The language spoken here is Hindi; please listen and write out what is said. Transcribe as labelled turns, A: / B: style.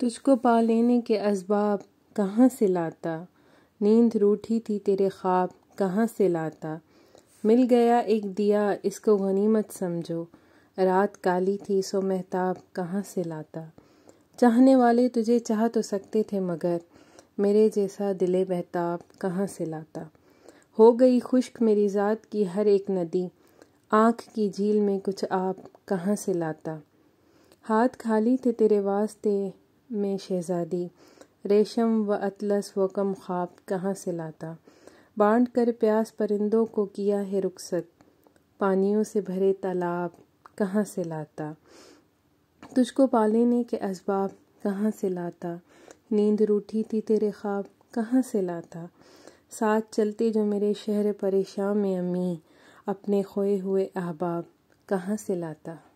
A: तुझको पा लेने के असबाब कहाँ से लाता नींद रूठी थी तेरे ख्वाब कहाँ से लाता मिल गया एक दिया इसको गनीमत समझो रात काली थी सो महताब कहाँ से लाता चाहने वाले तुझे चाह तो सकते थे मगर मेरे जैसा दिले बहताब कहाँ से लाता हो गई खुश्क मेरी ज़ात की हर एक नदी आँख की झील में कुछ आप कहाँ से लाता हाथ खाली थे तेरे वास्ते मैं शहजादी रेशम व अतलस व कम ख्वाब कहाँ से लाता बांट कर प्यास परिंदों को किया है रुखसत पानियों से भरे तालाब कहाँ से लाता तुझको पालने के असबाब कहाँ से लाता नींद रूठी थी तेरे ख्वाब कहाँ से लाता साथ चलते जो मेरे शहर परेशान में अम्मी अपने खोए हुए अहबाब कहाँ से लाता